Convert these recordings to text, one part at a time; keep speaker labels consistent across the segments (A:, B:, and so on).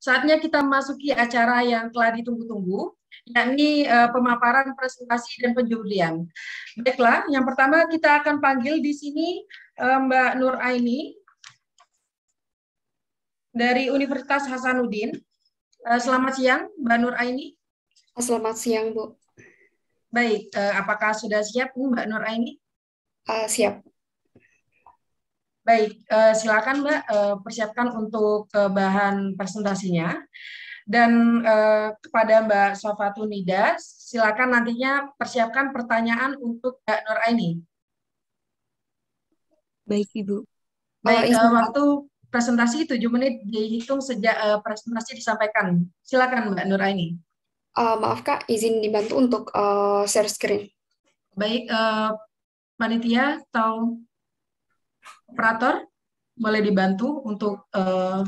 A: Saatnya kita
B: masuki acara yang telah ditunggu-tunggu, yakni uh, pemaparan presentasi dan penjurian Baiklah, yang pertama kita akan panggil di sini uh, Mbak Nur Aini dari Universitas Hasanuddin. Uh, selamat siang, Mbak Nur Aini. Selamat siang, Bu. Baik, uh, apakah sudah siap Mbak Nur Aini? Uh, siap. Baik, eh, silakan Mbak eh, persiapkan untuk eh, bahan presentasinya. Dan kepada Mbak Nidas, silakan nantinya persiapkan pertanyaan untuk Mbak Nur Aini. Baik, Ibu. Baik, uh, waktu presentasi 7 menit dihitung sejak presentasi disampaikan. Silakan Mbak Nur Aini.
C: Uh, maaf Kak, izin dibantu untuk uh, share screen. Baik, uh, panitia atau Operator,
A: boleh dibantu untuk uh,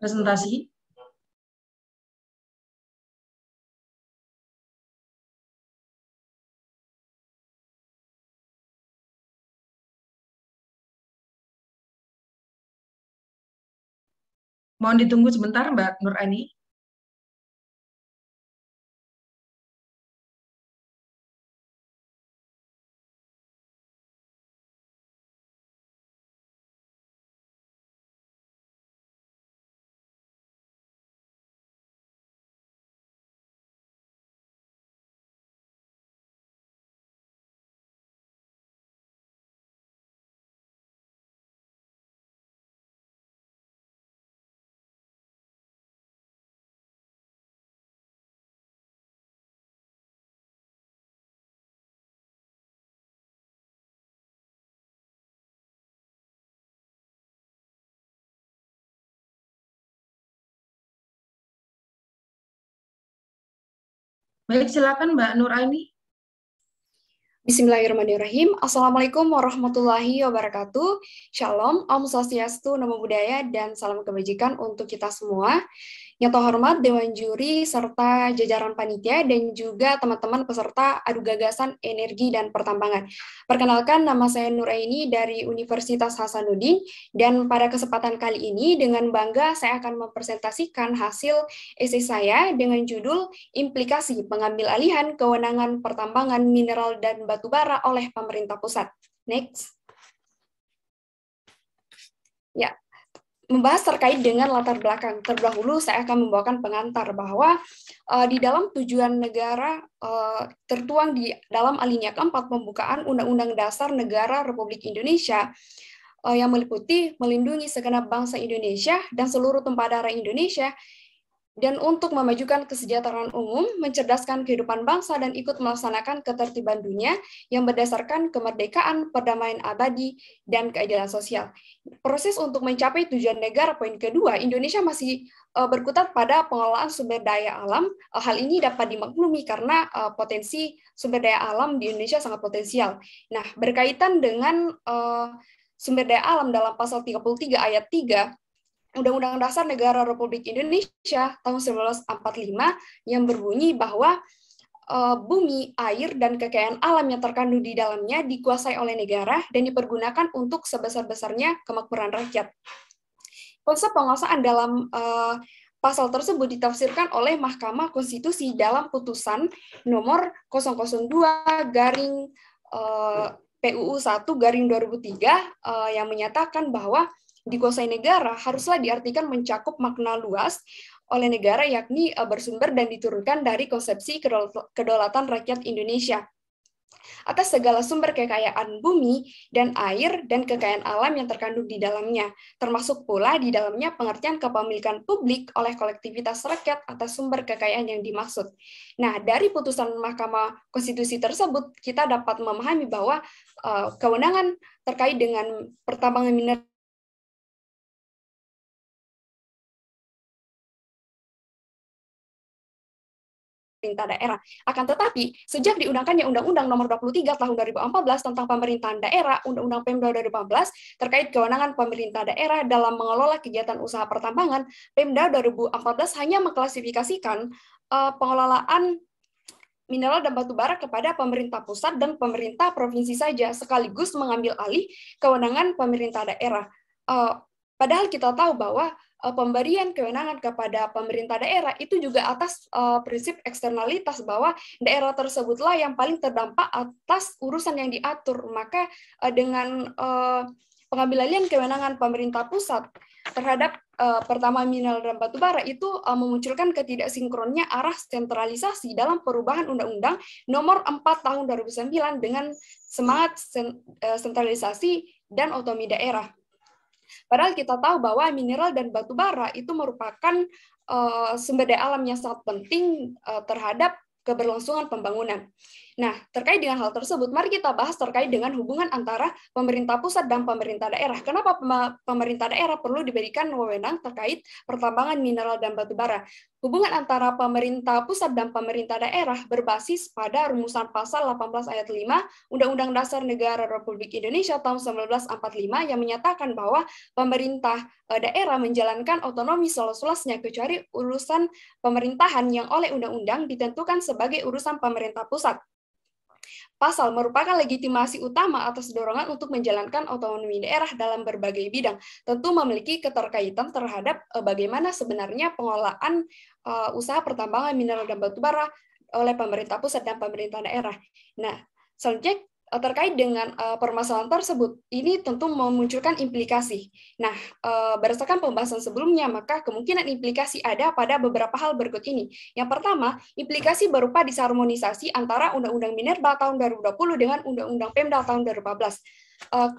A: presentasi. Mohon ditunggu sebentar Mbak Nur Ani. Baik, silakan Mbak
C: Nur Aini. Bismillahirrahmanirrahim. Assalamualaikum warahmatullahi wabarakatuh. Shalom, Om Swastiastu, Namo Buddhaya, dan salam kebajikan untuk kita semua. Yang terhormat Dewan Juri serta jajaran panitia dan juga teman-teman peserta adu gagasan energi dan pertambangan. Perkenalkan nama saya Nur Aini dari Universitas Hasanuddin dan pada kesempatan kali ini dengan bangga saya akan mempresentasikan hasil esai saya dengan judul Implikasi Pengambil Alihan Kewenangan Pertambangan Mineral dan Batubara oleh Pemerintah Pusat. Next. membahas terkait dengan latar belakang. Terdahulu saya akan membawakan pengantar bahwa uh, di dalam tujuan negara uh, tertuang di dalam alinea keempat pembukaan Undang-Undang Dasar Negara Republik Indonesia uh, yang meliputi melindungi segenap bangsa Indonesia dan seluruh tempat darah Indonesia dan untuk memajukan kesejahteraan umum, mencerdaskan kehidupan bangsa dan ikut melaksanakan ketertiban dunia yang berdasarkan kemerdekaan, perdamaian abadi, dan keadilan sosial. Proses untuk mencapai tujuan negara poin kedua, Indonesia masih e, berkutat pada pengelolaan sumber daya alam. E, hal ini dapat dimaklumi karena e, potensi sumber daya alam di Indonesia sangat potensial. Nah, berkaitan dengan sumber daya alam dalam pasal 33 ayat 3 Undang-Undang Dasar Negara Republik Indonesia tahun 1945 yang berbunyi bahwa uh, bumi, air, dan kekayaan alam yang terkandung di dalamnya dikuasai oleh negara dan dipergunakan untuk sebesar-besarnya kemakmuran rakyat. Konsep penguasaan dalam uh, pasal tersebut ditafsirkan oleh Mahkamah Konstitusi dalam putusan nomor 002 garing uh, PUU 1 garing 2003 uh, eh, yang menyatakan bahwa dikuasai negara haruslah diartikan mencakup makna luas oleh negara yakni e, bersumber dan diturunkan dari konsepsi kedaulatan rakyat Indonesia atas segala sumber kekayaan bumi dan air dan kekayaan alam yang terkandung di dalamnya, termasuk pula di dalamnya pengertian kepemilikan publik oleh kolektivitas rakyat atas sumber kekayaan yang dimaksud. Nah, dari putusan Mahkamah Konstitusi tersebut, kita dapat memahami bahwa uh, kewenangan terkait
A: dengan pertambangan mineral pemerintah daerah. Akan tetapi,
C: sejak diundangkannya Undang-Undang Nomor 23 Tahun 2014 tentang Pemerintahan Daerah, Undang-Undang Pemda 2014 terkait kewenangan pemerintah daerah dalam mengelola kegiatan usaha pertambangan, Pemda 2014 hanya mengklasifikasikan uh, pengelolaan mineral dan batu bara kepada pemerintah pusat dan pemerintah provinsi saja sekaligus mengambil alih kewenangan pemerintah daerah. Uh, Padahal kita tahu bahwa eh, pemberian kewenangan kepada pemerintah daerah itu juga atas eh, prinsip eksternalitas bahwa daerah tersebutlah yang paling terdampak atas urusan yang diatur. Maka eh, dengan pengambilan kewenangan pemerintah pusat terhadap pertama mineral dan batu bara itu memunculkan ketidaksinkronnya arah sentralisasi dalam perubahan undang-undang nomor 4 tahun 2009 dengan semangat sentralisasi dan otonomi daerah. Padahal kita tahu bahwa mineral dan batu bara itu merupakan uh, sumber daya alam yang sangat penting uh, terhadap keberlangsungan pembangunan. Nah, terkait dengan hal tersebut, mari kita bahas terkait dengan hubungan antara pemerintah pusat dan pemerintah daerah. Kenapa pemerintah daerah perlu diberikan wewenang terkait pertambangan mineral dan batu bara? Hubungan antara pemerintah pusat dan pemerintah daerah berbasis pada rumusan pasal 18 ayat 5 Undang-Undang Dasar Negara Republik Indonesia tahun 1945 yang menyatakan bahwa pemerintah eh, daerah menjalankan otonomi seluas-luasnya kecuali urusan pemerintahan yang oleh undang-undang ditentukan sebagai urusan pemerintah pusat pasal merupakan legitimasi utama atas dorongan untuk menjalankan otonomi daerah dalam berbagai bidang, tentu memiliki keterkaitan terhadap eh, bagaimana sebenarnya pengelolaan eh, usaha pertambangan mineral dan batu bara oleh pemerintah pusat dan pemerintah daerah. Nah, selanjutnya Eh, terkait dengan uh, permasalahan tersebut, ini tentu memunculkan implikasi. Nah, uh, berdasarkan pembahasan sebelumnya, maka kemungkinan implikasi ada pada beberapa hal berikut ini. Yang pertama, implikasi berupa disharmonisasi antara Undang-Undang Minerba tahun 2020 dengan Undang-Undang Pemda tahun 2014. Uh,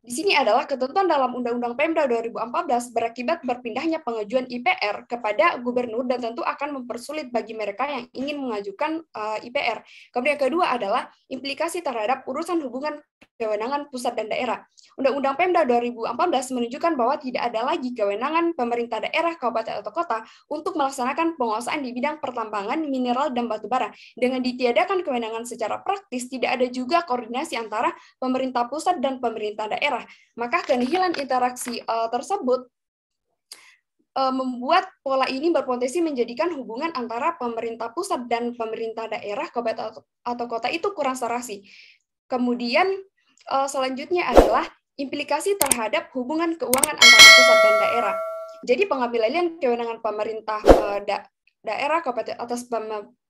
C: di sini adalah ketentuan dalam Undang-Undang Pemda 2014 berakibat berpindahnya pengajuan IPR kepada gubernur dan tentu akan mempersulit bagi mereka yang ingin mengajukan uh, eh, IPR. Kemudian yang kedua adalah implikasi terhadap urusan hubungan kewenangan pusat dan daerah. Undang-Undang Pemda 2014 menunjukkan bahwa tidak ada lagi kewenangan pemerintah daerah, kabupaten atau kota untuk melaksanakan penguasaan di bidang pertambangan, mineral, dan batu bara Dengan ditiadakan kewenangan secara praktis, tidak ada juga koordinasi antara pemerintah pusat dan pemerintah daerah merah. Maka kehilangan interaksi uh, tersebut e, membuat pola ini berpotensi menjadikan hubungan antara pemerintah pusat dan pemerintah daerah kabupaten atau kota itu kurang serasi. Kemudian e, selanjutnya adalah implikasi terhadap hubungan keuangan antara pusat dan daerah. Jadi pengambilan kewenangan pemerintah da daerah kabupaten atas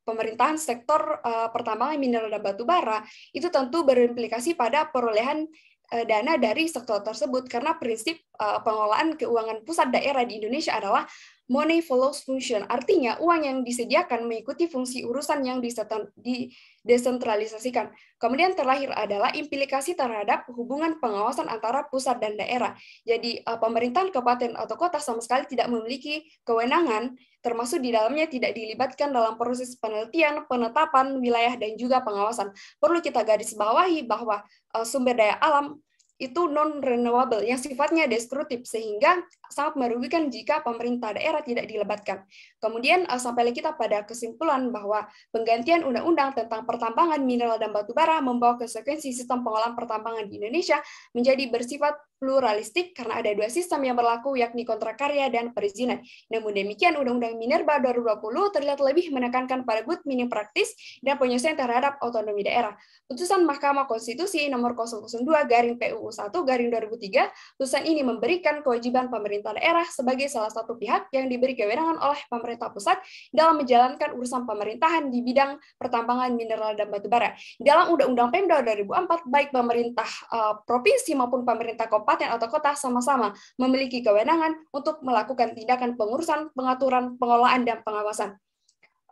C: pemerintahan sektor uh, pertambangan mineral dan batu bara itu tentu berimplikasi pada perolehan Eh, dana dari sektor tersebut karena prinsip eh, pengelolaan keuangan pusat daerah di Indonesia adalah money follows function. Artinya uang yang disediakan mengikuti fungsi urusan yang didesentralisasikan. Kemudian terakhir adalah implikasi terhadap hubungan pengawasan antara pusat dan daerah. Jadi eh, pemerintahan kabupaten atau kota sama sekali tidak memiliki kewenangan termasuk di dalamnya tidak dilibatkan dalam proses penelitian, penetapan wilayah dan juga pengawasan. Perlu kita garis bawahi bahwa eh, sumber daya alam itu non renewable yang sifatnya destruktif sehingga sangat merugikan jika pemerintah daerah tidak dilebatkan. Kemudian eh, sampai kita pada kesimpulan bahwa penggantian undang-undang tentang pertambangan mineral dan batu bara membawa konsekuensi sistem pengolahan pertambangan di Indonesia menjadi bersifat pluralistik karena ada dua sistem yang berlaku yakni kontrak karya dan perizinan. Namun demikian Undang-Undang Minerba 2020 terlihat lebih menekankan pada good mining praktis dan penyelesaian terhadap otonomi daerah. Putusan Mahkamah Konstitusi nomor 002 garing PUU 2001 garing 2003, putusan ini memberikan kewajiban pemerintah daerah sebagai salah satu pihak yang diberi kewenangan oleh pemerintah pusat dalam menjalankan urusan pemerintahan di bidang pertambangan mineral dan batu bara. Dalam Undang-Undang Pemda 2004, baik pemerintah uh, provinsi maupun pemerintah kabupaten atau kota sama-sama memiliki kewenangan untuk melakukan tindakan pengurusan, pengaturan, pengelolaan, dan pengawasan.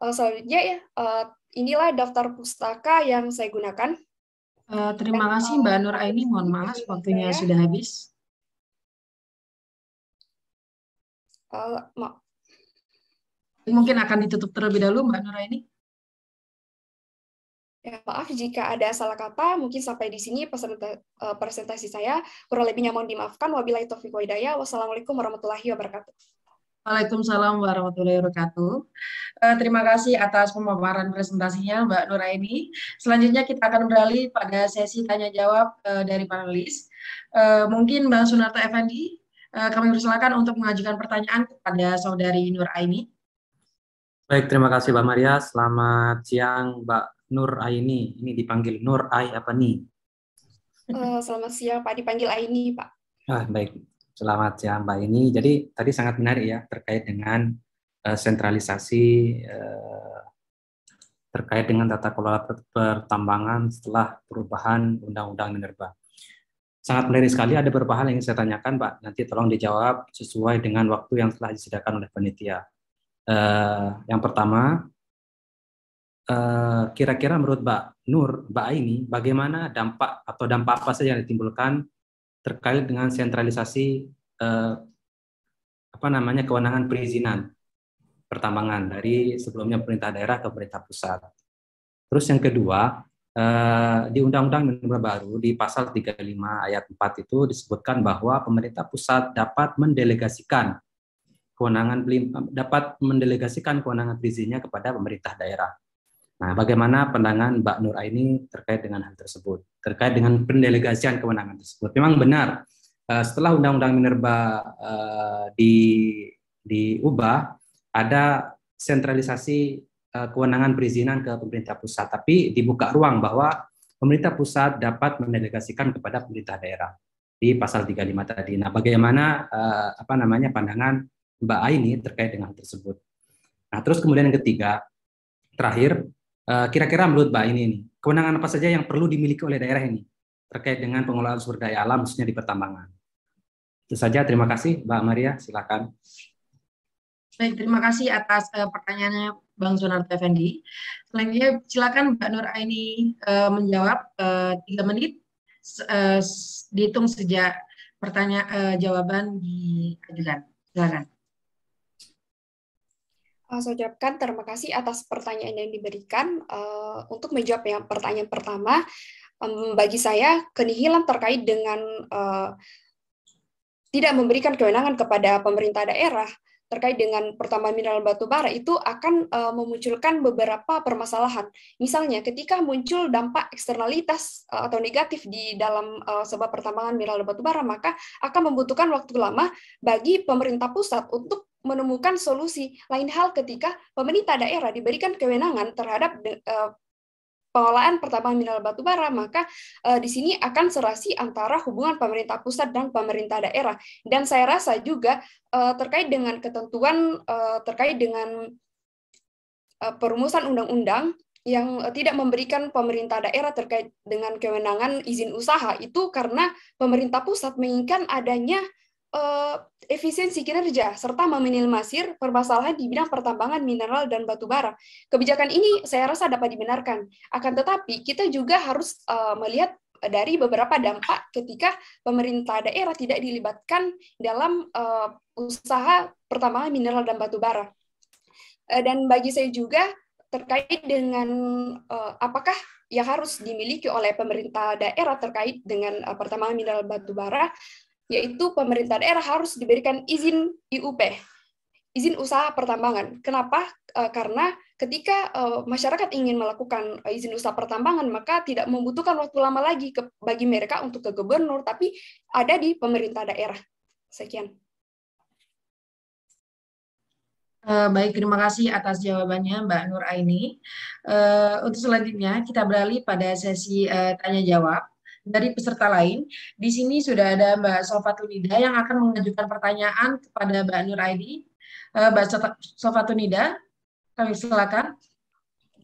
C: Uh, selanjutnya, ya, uh, inilah daftar pustaka yang saya gunakan
B: Eh, terima kasih Mbak Nur Aini. Mohon maaf waktunya iya. sudah habis. Uh, Mungkin akan ditutup terlebih dahulu Mbak Nur
C: Aini. Ya, maaf jika ada salah kata, mungkin sampai di sini eh, presentasi saya. Kurang lebihnya mohon dimaafkan. Wabillahi taufiq wa hidayah. Wassalamualaikum warahmatullahi wabarakatuh.
B: Waalaikumsalam warahmatullahi wabarakatuh. Uh, terima kasih atas pemaparan presentasinya Mbak Nuraini. Selanjutnya kita akan beralih pada sesi tanya jawab uh, eh, dari panelis. Uh, mungkin Bang Sunarto Effendi, uh, kami persilakan untuk mengajukan pertanyaan kepada saudari Nuraini.
A: Baik, terima kasih Mbak Maria. Selamat siang Mbak Nuraini. Ini dipanggil Nur Ai apa nih?
C: Uh, selamat siang Pak, dipanggil Aini Pak.
A: Ah, baik. Selamat siang ya, Mbak Ini. Jadi tadi sangat menarik ya terkait dengan uh, sentralisasi uh, terkait dengan tata kelola pertambangan setelah perubahan Undang-Undang Minerba. Sangat menarik sekali ada beberapa hal yang ingin saya tanyakan Pak. Nanti tolong dijawab sesuai dengan waktu yang telah disediakan oleh panitia. Uh, yang pertama, kira-kira uh, menurut Mbak Nur, Mbak Aini, bagaimana dampak atau dampak apa saja yang ditimbulkan terkait dengan sentralisasi eh, apa namanya kewenangan perizinan pertambangan dari sebelumnya pemerintah daerah ke pemerintah pusat. Terus yang kedua, eh, di Undang-Undang Minerba Baru di pasal 35 ayat 4 itu disebutkan bahwa pemerintah pusat dapat mendelegasikan kewenangan dapat mendelegasikan kewenangan perizinnya kepada pemerintah daerah. Nah, bagaimana pandangan Mbak Nur Aini terkait dengan hal tersebut, terkait dengan pendelegasian kewenangan tersebut? Memang benar, eh, setelah Undang-Undang Minerba eh, di diubah, ada sentralisasi eh, kewenangan perizinan ke pemerintah pusat, tapi dibuka ruang bahwa pemerintah pusat dapat mendelegasikan kepada pemerintah daerah di pasal 35 tadi. Nah, bagaimana apa namanya pandangan Mbak Aini terkait dengan hal tersebut? Nah, terus kemudian yang ketiga, terakhir Eh, kira-kira menurut Mbak ini, ini kewenangan apa saja yang perlu dimiliki oleh daerah ini terkait dengan pengelolaan sumber daya alam khususnya di pertambangan. Itu saja, terima kasih Mbak Maria, silakan.
B: Baik, terima kasih atas uh, pertanyaannya Bang Sunarto Effendi. Selanjutnya silakan Mbak Nur Aini uh, menjawab tiga uh, menit uh, dihitung sejak pertanyaan uh, jawaban diajukan. Silakan.
C: Saya ucapkan terima kasih atas pertanyaan yang diberikan. Uh, untuk menjawab yang pertanyaan pertama, um, bagi saya kenihilan terkait dengan uh, tidak memberikan kewenangan kepada pemerintah daerah terkait dengan pertambangan mineral batu bara itu akan uh, memunculkan beberapa permasalahan. Misalnya ketika muncul dampak eksternalitas uh, atau negatif di dalam uh, sebab pertambangan mineral batu bara maka akan membutuhkan waktu lama bagi pemerintah pusat untuk menemukan solusi. Lain hal ketika pemerintah daerah diberikan kewenangan terhadap eh, pengolahan pertambangan mineral batu bara, maka uh, di sini akan serasi antara hubungan pemerintah pusat dan pemerintah daerah. Dan saya rasa juga uh, terkait dengan ketentuan uh, terkait dengan uh, perumusan undang-undang yang tidak memberikan pemerintah daerah terkait dengan kewenangan izin usaha itu karena pemerintah pusat menginginkan adanya uh, efisiensi kinerja, serta meminimalisir permasalahan di bidang pertambangan mineral dan batu bara. Kebijakan ini saya rasa dapat dibenarkan. Akan tetapi, kita juga harus uh, melihat dari beberapa dampak ketika pemerintah daerah tidak dilibatkan dalam uh, usaha pertambangan mineral dan batu bara. Uh, dan bagi saya juga, terkait dengan uh, apakah yang harus dimiliki oleh pemerintah daerah terkait dengan uh, pertambangan mineral batu bara yaitu pemerintah daerah harus diberikan izin IUP, izin usaha pertambangan. Kenapa? Eh, karena ketika eh, masyarakat ingin melakukan eh, izin usaha pertambangan, maka tidak membutuhkan waktu lama lagi bagi mereka untuk ke gubernur, tapi ada di pemerintah daerah. Sekian.
B: Baik, terima kasih atas jawabannya Mbak Nur Aini. Untuk selanjutnya, kita beralih pada sesi tanya-jawab dari peserta lain. Di sini sudah ada Mbak Sofatunida yang akan mengajukan pertanyaan kepada Mbak Nur Aidi. Eh, Mbak Sofatunida, kami silakan.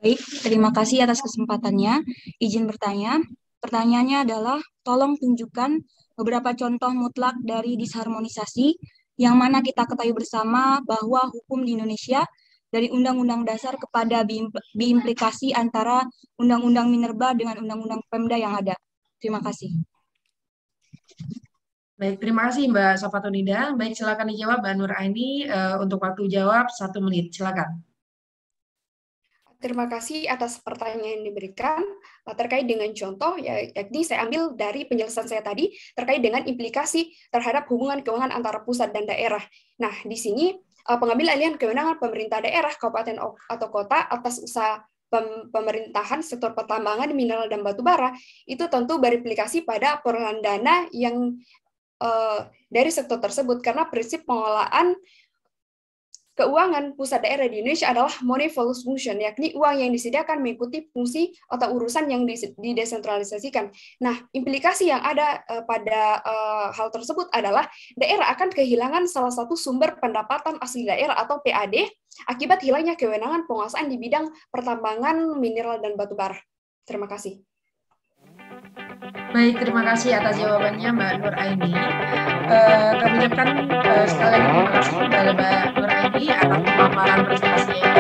B: Baik, terima kasih atas kesempatannya. Izin bertanya. Pertanyaannya adalah, tolong tunjukkan beberapa contoh mutlak dari disharmonisasi yang mana kita ketahui bersama bahwa hukum di Indonesia dari Undang-Undang Dasar kepada biimplikasi antara Undang-Undang Minerba dengan Undang-Undang Pemda yang ada. Terima kasih. Baik, terima kasih Mbak Safatunida. Baik, silakan dijawab Mbak Nur Aini uh, untuk waktu jawab satu menit. Silakan.
C: Terima kasih atas pertanyaan yang diberikan nah, terkait dengan contoh, ya, yakni saya ambil dari penjelasan saya tadi terkait dengan implikasi terhadap hubungan keuangan antara pusat dan daerah. Nah, di sini eh, pengambil alihan kewenangan pemerintah daerah, kabupaten atau kota atas usaha pemerintahan sektor pertambangan mineral dan batu bara itu tentu berimplikasi pada perolehan dana yang uh, dari sektor tersebut karena prinsip pengelolaan Keuangan pusat daerah di Indonesia adalah money follows function, yakni uang yang disediakan mengikuti fungsi atau urusan yang didesentralisasikan. Nah, implikasi yang ada eh, pada eh, hal tersebut adalah daerah akan kehilangan salah satu sumber pendapatan asli daerah atau PAD akibat hilangnya kewenangan penguasaan di bidang pertambangan, mineral, dan batu bara. Terima kasih.
B: Baik, terima kasih atas jawabannya Mbak Nur Aini. Uh, kami ucapkan uh, sekali lagi terima kasih kepada Mbak tadi atau ya, pemaparan presentasinya